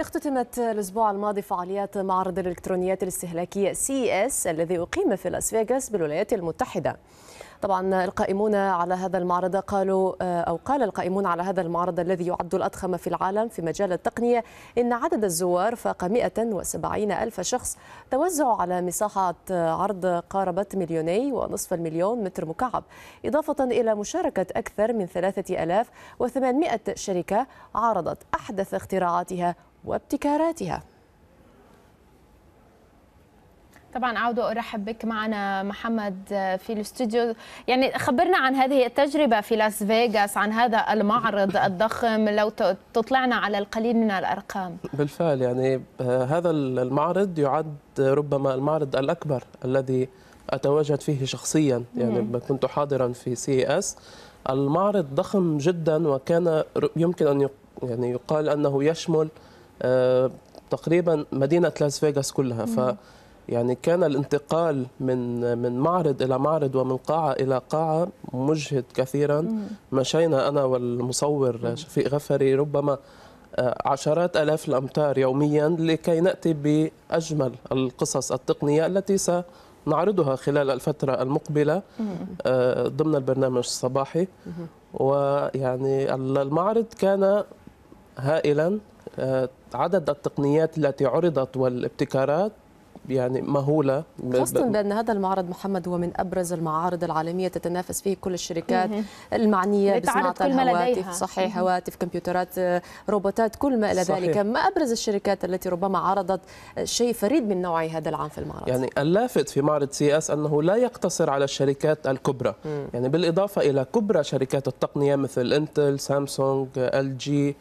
اختتمت الأسبوع الماضي فعاليات معرض الإلكترونيات الاستهلاكية سي اس الذي أقيم في لاس فيغاس بالولايات المتحدة. طبعا القائمون على هذا المعرض قالوا آه، أو قال القائمون على هذا المعرض الذي يعد الأضخم في العالم في مجال التقنية إن عدد الزوار فاق 170 ألف شخص توزع على مساحة عرض قاربت مليوني ونصف المليون متر مكعب إضافة إلى مشاركة أكثر من 3800 شركة عرضت أحدث اختراعاتها وابتكاراتها طبعا عودة أرحب بك معنا محمد آه، في الاستوديو يعني خبرنا عن هذه التجربة في لاس فيغاس عن هذا المعرض الضخم لو تطلعنا على القليل من الأرقام بالفعل يعني آه، هذا المعرض يعد ربما المعرض الأكبر الذي أتواجد فيه شخصيا يعني نعم. كنت حاضرا في سي اس المعرض ضخم جدا وكان يمكن أن يعني يقال أنه يشمل آه، تقريبا مدينه لاس فيغاس كلها ف يعني كان الانتقال من من معرض الى معرض ومن قاعه الى قاعه مجهد كثيرا مشينا انا والمصور شفيق غفري ربما آه، عشرات الاف الامتار يوميا لكي ناتي باجمل القصص التقنيه التي سنعرضها خلال الفتره المقبله آه، ضمن البرنامج الصباحي ويعني المعرض كان هائلا آه، عدد التقنيات التي عرضت والابتكارات يعني مهولة خاصة بأن هذا المعرض محمد هو من أبرز المعارض العالمية تتنافس فيه كل الشركات المعنية بصناعة الهواتف صحيح هواتف كمبيوترات آه، روبوتات كل ما إلى ذلك ما أبرز الشركات التي ربما عرضت شيء فريد من نوعه هذا العام في المعرض يعني اللافت في معرض سي اس أنه لا يقتصر على الشركات الكبرى يعني بالإضافة إلى كبرى شركات التقنية مثل انتل سامسونج ال جي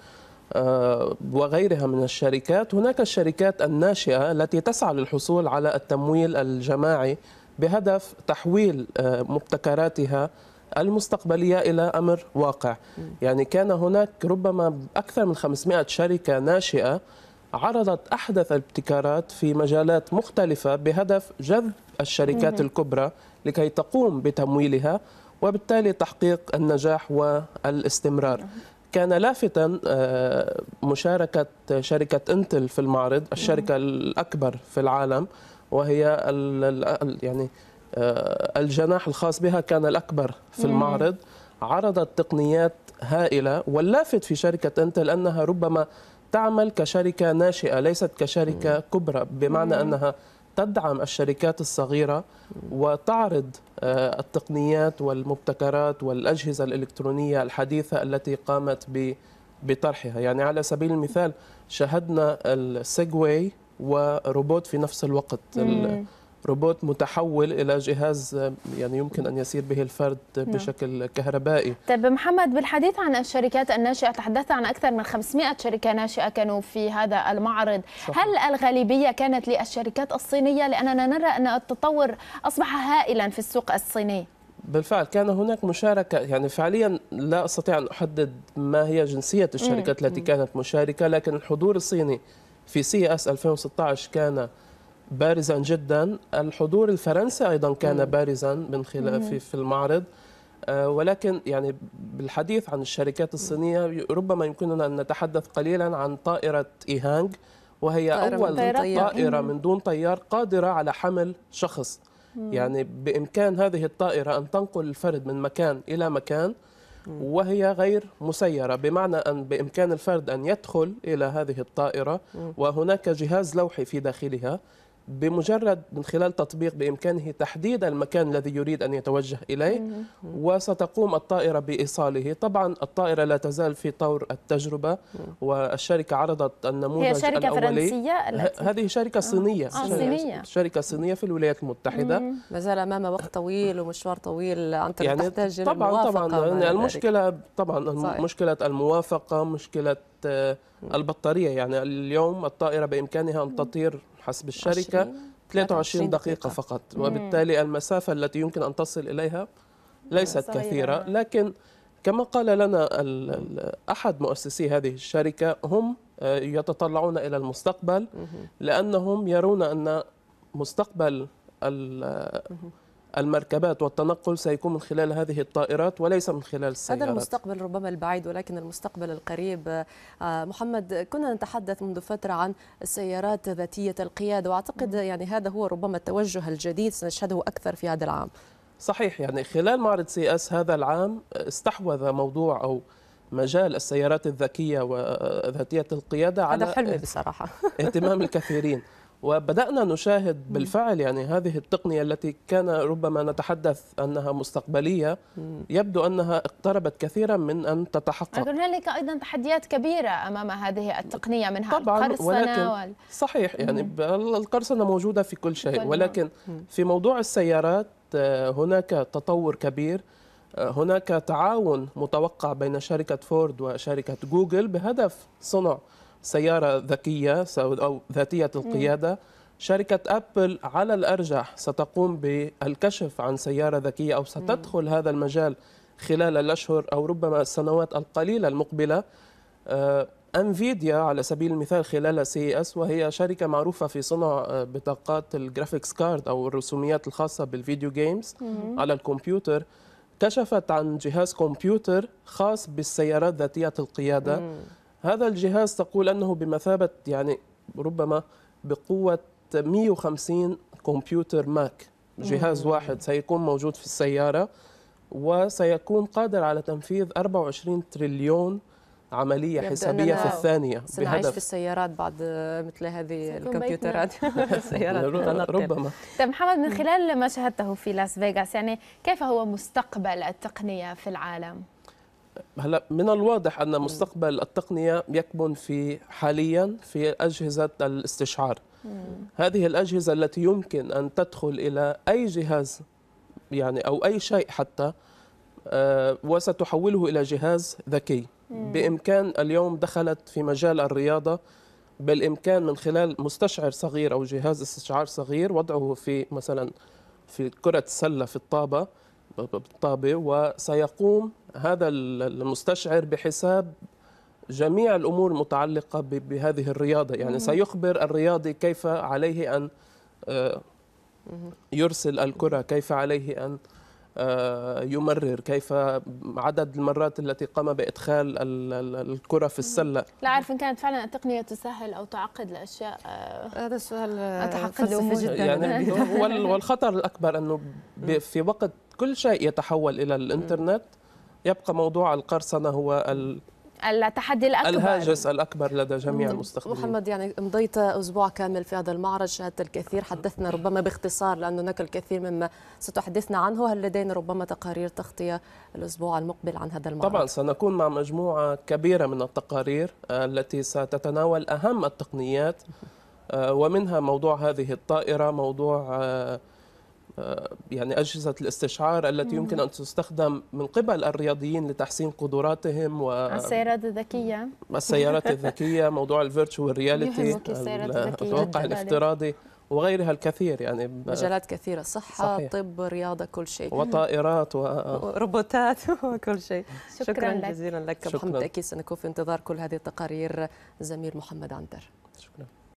آه، وغيرها من الشركات هناك الشركات الناشئة التي تسعى للحصول على التمويل الجماعي بهدف تحويل آه، مبتكراتها المستقبلية إلى أمر واقع يعني كان هناك ربما أكثر من 500 شركة ناشئة عرضت أحدث الابتكارات في مجالات مختلفة بهدف جذب الشركات الكبرى لكي تقوم بتمويلها وبالتالي تحقيق النجاح والاستمرار نعم. كان لافتا آه، مشاركة شركة انتل في المعرض الشركة الأكبر في العالم وهي ال يعني آه، الجناح الخاص بها كان الأكبر في المعرض عرضت تقنيات هائلة واللافت في شركة انتل أنها ربما تعمل كشركة ناشئة ليست كشركة كبرى بمعنى أنها تدعم الشركات الصغيرة وتعرض آه، التقنيات والمبتكرات والأجهزة الإلكترونية الحديثة التي قامت بطرحها يعني على سبيل المثال شاهدنا السيجوي وروبوت في نفس الوقت روبوت متحول الى جهاز يعني يمكن ان يسير به الفرد نعم. بشكل كهربائي. طيب محمد بالحديث عن الشركات الناشئه تحدثت عن اكثر من 500 شركه ناشئه كانوا في هذا المعرض، صح. هل الغالبيه كانت للشركات الصينيه لاننا نرى ان التطور اصبح هائلا في السوق الصيني؟ بالفعل كان هناك مشاركة يعني فعليا لا أستطيع أن أحدد ما هي جنسية الشركات التي كانت مشاركة لكن الحضور الصيني في سي اس 2016 كان بارزا جدا الحضور الفرنسي ايضا كان بارزا من خلال في, في المعرض آه، ولكن يعني بالحديث عن الشركات الصينية ربما يمكننا أن نتحدث قليلا عن طائرة إيهانج وهي طائرة أول من طائرة, طائرة من دون طيار قادرة على حمل شخص يعني بإمكان هذه الطائرة أن تنقل الفرد من مكان إلى مكان وهي غير مسيرة بمعنى أن بإمكان الفرد أن يدخل إلى هذه الطائرة وهناك جهاز لوحي في داخلها بمجرد من خلال تطبيق بإمكانه تحديد المكان الذي يريد أن يتوجه إليه وستقوم الطائرة بإيصاله طبعا الطائرة لا تزال في طور التجربة والشركة عرضت النموذج هي شركة الأولي فرنسية هذه شركة آه. صينية آه. صينية شركة صينية في الولايات المتحدة ما زال أمام وقت طويل ومشوار طويل أنت يعني تحتاج طبعا طبعا يعني المشكلة طبعا صحيح. مشكلة الموافقة مشكلة البطارية يعني اليوم الطائرة بإمكانها أن تطير حسب الشركة 23 دقيقة فقط وبالتالي المسافة التي يمكن أن تصل إليها ليست كثيرة لكن كما قال لنا أحد مؤسسي هذه الشركة هم آه، يتطلعون إلى المستقبل لأنهم يرون أن مستقبل المركبات والتنقل سيكون من خلال هذه الطائرات وليس من خلال السيارات هذا المستقبل ربما البعيد ولكن المستقبل القريب آه، محمد كنا نتحدث منذ فترة عن السيارات ذاتية القيادة وأعتقد يعني هذا هو ربما التوجه الجديد سنشهده أكثر في هذا العام صحيح يعني خلال معرض سي اس هذا العام استحوذ موضوع أو مجال السيارات الذكية وذاتية القيادة على هذا حلمي بصراحة اهتمام الكثيرين وبدأنا نشاهد بالفعل يعني هذه التقنية التي كان ربما نتحدث أنها مستقبلية يبدو أنها اقتربت كثيرا من أن تتحقق لكن هنالك أيضا تحديات كبيرة أمام هذه التقنية منها طبعا القرصنة ولكن صحيح يعني القرصنة موجودة في كل شيء ولكن في موضوع السيارات آه، هناك تطور كبير آه، هناك تعاون متوقع بين شركة فورد وشركة جوجل بهدف صنع سيارة ذكية أو ذاتية القيادة شركة أبل على الأرجح ستقوم بالكشف عن سيارة ذكية أو ستدخل هذا المجال خلال الأشهر أو ربما السنوات القليلة المقبلة انفيديا آه، على سبيل المثال خلال سي اس e وهي شركه معروفه في صنع آه، بطاقات الجرافيكس كارد او الرسوميات الخاصه بالفيديو جيمز مم. على الكمبيوتر كشفت عن جهاز كمبيوتر خاص بالسيارات ذاتيه القياده مم. هذا الجهاز تقول أنه بمثابة يعني ربما بقوة 150 كمبيوتر ماك جهاز واحد سيكون موجود في السيارة وسيكون قادر على تنفيذ 24 تريليون عمليه حسابيه في الثانيه بهدف في السيارات بعد مثل هذه الكمبيوترات السيارات ربما طيب محمد من خلال ما شاهدته في لاس فيغاس يعني كيف هو مستقبل التقنيه في العالم هلا من الواضح ان مستقبل التقنيه يكمن في حاليا في اجهزه الاستشعار هذه الاجهزه التي يمكن ان تدخل الى اي جهاز يعني او اي شيء حتى آه، وستحوله الى جهاز ذكي بامكان اليوم دخلت في مجال الرياضه بالامكان من خلال مستشعر صغير او جهاز استشعار صغير وضعه في مثلا في كره السله في الطابه بالطابة وسيقوم هذا المستشعر بحساب جميع الأمور المتعلقة بهذه الرياضة يعني سيخبر الرياضي كيف عليه أن آه، يرسل الكرة كيف عليه أن آه، يمرر كيف عدد المرات التي قام بادخال الكره في السله لا اعرف ان كانت فعلا التقنيه تسهل او تعقد الاشياء آه، هذا السؤال أتحقق جدا يعني والخطر الاكبر انه في وقت كل شيء يتحول إلى الإنترنت يبقى موضوع القرصنة هو ال... التحدي الأكبر الهاجس الأكبر لدى جميع المستخدمين محمد يعني مضيت أسبوع كامل في هذا المعرض شاهدت الكثير حدثنا ربما باختصار لأن هناك الكثير مما ستحدثنا عنه هل لدينا ربما تقارير تغطية الأسبوع المقبل عن هذا المعرض؟ طبعا سنكون مع مجموعة كبيرة من التقارير آه، التي ستتناول أهم التقنيات آه، ومنها موضوع هذه الطائرة موضوع آه، آه، يعني أجهزة الاستشعار التي يمكن أن تستخدم من قبل الرياضيين لتحسين قدراتهم و السيارات الذكية السيارات الذكية موضوع الفيرتشوال رياليتي الواقع الافتراضي وغيرها الكثير يعني مجالات كثيرة صحة صحيح. طب رياضة كل شيء وطائرات وروبوتات وكل شيء شكرا, شكرا لك. جزيلا لك محمد أكيد سنكون في انتظار كل هذه التقارير زميل محمد عنتر